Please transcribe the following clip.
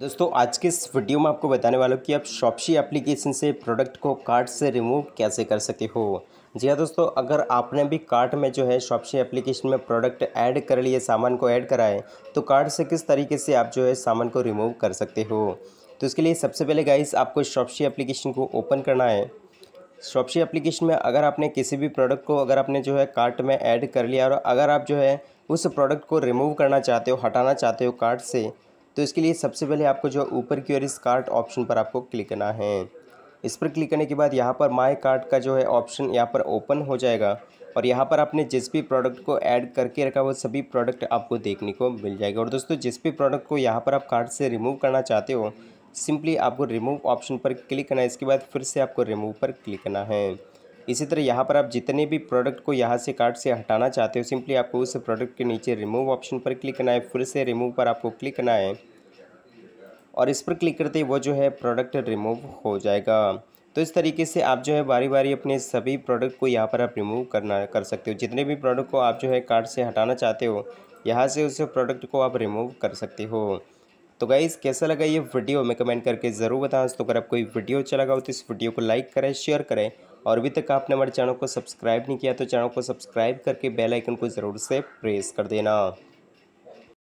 दोस्तों आज के इस वीडियो में आपको बताने वाला हूँ कि आप शॉपसी एप्लीकेशन से प्रोडक्ट को कार्ट से रिमूव कैसे कर सकते हो जी हाँ दोस्तों अगर आपने भी कार्ट में जो है शॉपसी एप्लीकेशन में प्रोडक्ट ऐड कर लिए सामान को ऐड कराए तो कार्ट से किस तरीके से आप जो है सामान को रिमूव कर सकते हो तो इसके लिए सबसे पहले गाइस आपको शॉपसी एप्लीकेशन को ओपन करना है शॉपसी एप्लीकेशन में अगर आपने किसी भी प्रोडक्ट को अगर आपने जो है कार्ट में ऐड कर लिया और अगर आप जो है उस प्रोडक्ट को रिमूव करना चाहते हो हटाना चाहते हो कार्ट से तो इसके लिए सबसे पहले आपको जो ऊपर की ओर इस कार्ट ऑप्शन पर आपको क्लिक करना है इस पर क्लिक करने के बाद यहाँ पर माई कार्ट का जो है ऑप्शन यहाँ पर ओपन हो जाएगा और यहाँ पर आपने जिस भी प्रोडक्ट को ऐड करके रखा वो सभी प्रोडक्ट आपको देखने को मिल जाएगा और दोस्तों जिस भी प्रोडक्ट को यहाँ पर आप कार्ट से रिमूव करना चाहते हो सिंपली आपको रिमूव ऑप्शन पर क्लिक करना है इसके बाद फिर से आपको रिमूव पर क्लिक करना है इसी तरह यहाँ पर आप जितने भी प्रोडक्ट को यहाँ से कार्ट से हटाना चाहते हो सिंपली आपको उस प्रोडक्ट के नीचे रिमूव ऑप्शन पर क्लिक करना है फिर से रिमूव पर आपको क्लिक करना है और इस पर क्लिक करते ही वो जो है प्रोडक्ट रिमूव हो जाएगा तो इस तरीके से आप जो है बारी बारी अपने सभी प्रोडक्ट को यहाँ पर आप रिमूव करना कर सकते हो जितने भी प्रोडक्ट को आप जो है कार्ट से हटाना चाहते हो यहाँ से उस प्रोडक्ट को आप रिमूव कर सकते हो तो गाइज़ कैसा लगा ये वीडियो में कमेंट करके ज़रूर बताएं तो अगर आपको कोई वीडियो अच्छा लगा हो तो इस वीडियो को लाइक करें शेयर करें और अभी तक आपने हमारे चैनल को सब्सक्राइब नहीं किया तो चैनल को सब्सक्राइब करके बेल आइकन को ज़रूर से प्रेस कर देना